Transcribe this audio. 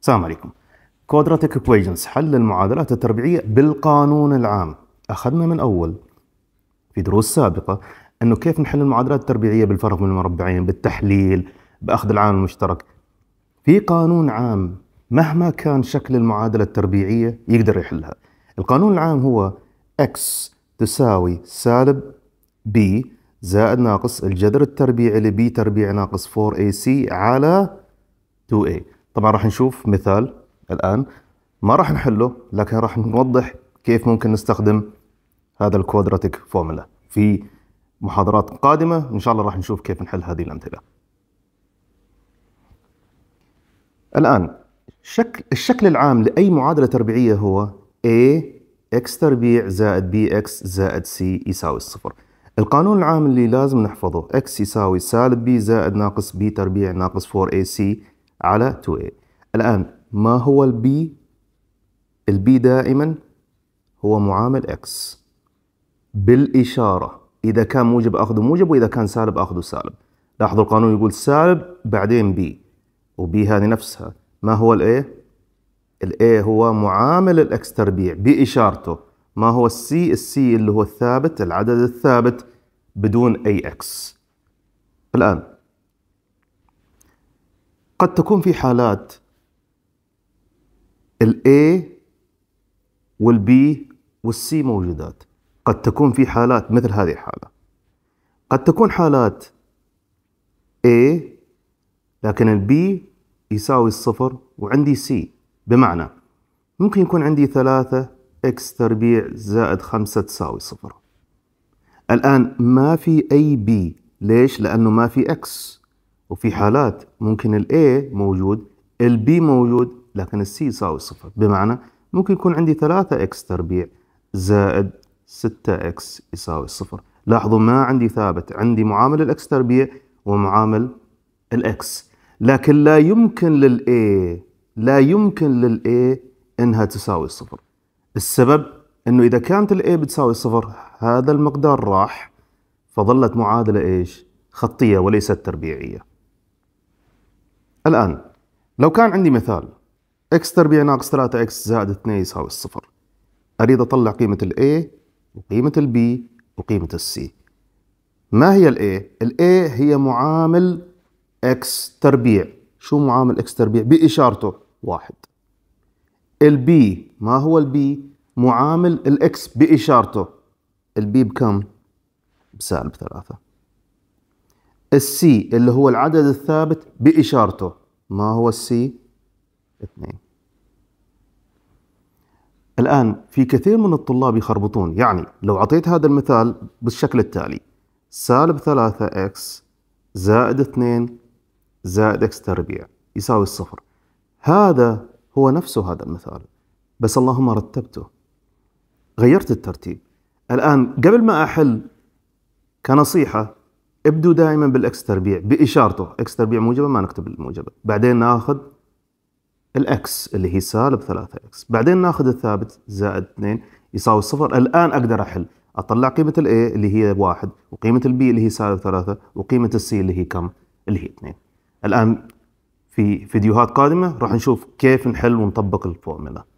السلام عليكم كوادراتيك ايكويشنز حل المعادلات التربيعية بالقانون العام أخذنا من أول في دروس سابقة أنه كيف نحل المعادلات التربيعية بالفرق من المربعين بالتحليل بأخذ العامل المشترك في قانون عام مهما كان شكل المعادلة التربيعية يقدر يحلها القانون العام هو x تساوي سالب b زائد ناقص الجذر التربيعي لبي تربيع ناقص 4ac على 2a طبعا راح نشوف مثال الآن ما راح نحله لكن راح نوضح كيف ممكن نستخدم هذا الكوادراتيك فورمولا في محاضرات قادمة إن شاء الله راح نشوف كيف نحل هذه الأمثلة الآن شكل الشكل العام لأي معادلة تربيعية هو A x تربيع زائد b x زائد c يساوي الصفر القانون العام اللي لازم نحفظه x يساوي سالب b زائد ناقص b تربيع ناقص 4ac على 2a إيه. الآن ما هو البي البي دائما هو معامل x بالإشارة إذا كان موجب أخذه موجب وإذا كان سالب أخذه سالب لاحظوا القانون يقول سالب بعدين بي وبي هذه نفسها ما هو الاي الاي هو معامل الاكس تربيع باشارته ما هو السي؟ السي اللي هو الثابت العدد الثابت بدون اي اكس الان قد تكون في حالات ال A وال B وال C موجودات قد تكون في حالات مثل هذه الحالة قد تكون حالات A لكن ال B يساوي الصفر وعندي C بمعنى ممكن يكون عندي ثلاثة x تربيع زائد خمسة تساوي صفر الآن ما في أي b ليش؟ لأنه ما في x وفي حالات ممكن الـ A موجود الـ B موجود لكن السي يساوي صفر بمعنى ممكن يكون عندي 3 اكس تربيع زائد 6 اكس يساوي صفر لاحظوا ما عندي ثابت عندي معامل الاكس تربيع ومعامل الاكس لكن لا يمكن للاي لا يمكن للاي انها تساوي صفر السبب انه اذا كانت الاي بتساوي صفر هذا المقدار راح فظلت معادله ايش خطيه وليست تربيعيه الآن لو كان عندي مثال x تربيع ناقص 3 x زائد 2 يساوي الصفر أريد أطلع قيمة الـ A وقيمة الـ B وقيمة الـ C ما هي الـ A؟ الـ A هي معامل x تربيع شو معامل x تربيع؟ بإشارته واحد الـ B ما هو الـ B؟ معامل الـ X بإشارته الـ B بكم؟ بسالب ثلاثة السي اللي هو العدد الثابت بإشارته ما هو السي؟ اثنين الآن في كثير من الطلاب يخربطون يعني لو أعطيت هذا المثال بالشكل التالي سالب 3 x زائد 2 زائد x تربيع يساوي الصفر هذا هو نفسه هذا المثال بس اللهم رتبته غيرت الترتيب الآن قبل ما أحل كنصيحة ابدوا دائما بالاكس تربيع باشارته اكس تربيع موجبه ما نكتب الموجبه بعدين ناخذ الاكس اللي هي سالب 3 اكس بعدين ناخذ الثابت زائد 2 يساوي صفر الان اقدر احل اطلع قيمه الاي اللي هي واحد وقيمه البي اللي هي سالب 3 وقيمه السي اللي هي كم اللي هي 2 الان في فيديوهات قادمه راح نشوف كيف نحل ونطبق الفورمولا